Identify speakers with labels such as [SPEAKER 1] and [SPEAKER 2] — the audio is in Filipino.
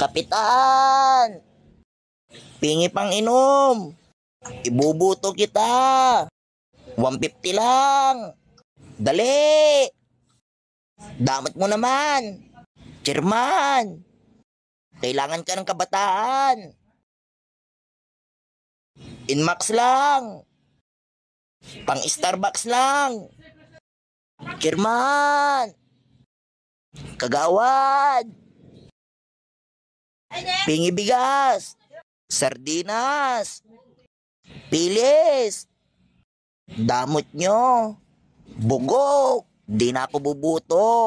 [SPEAKER 1] Kapitan! Pingi pang inom! Ibubuto kita! 150 lang! Dali! Damat mo naman! Chairman! Kailangan ka ng kabataan! Inmax lang! Pang Starbucks lang! Chairman! Kagawad! Pingibigas. Sardinas. Pilis. Damot nyo. bugo, Di na ako bubuto.